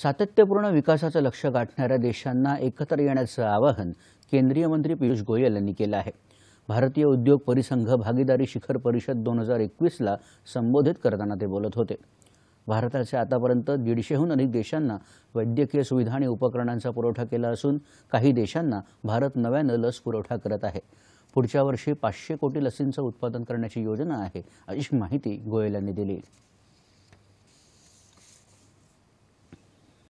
सातत्यपूर्ण विकासाचं लक्ष गाठणाऱ्या देशांना एकत्र येण्याचं आवाहन केंद्रीय मंत्री पियुष गोयल यांनी केलं आहे भारतीय उद्योग परिसंघ भागीदारी शिखर परिषद दोन हजार एकवीसला संबोधित करताना ते बोलत होते भारताचे आतापर्यंत दीडशेहून अधिक देशांना वैद्यकीय सुविधा आणि उपकरणांचा पुरवठा केला असून काही देशांना भारत नव्यानं लस पुरवठा करत आहे पुढच्या वर्षी पाचशे कोटी लसींचं उत्पादन करण्याची योजना आहे अशी माहिती गोयल यांनी दिली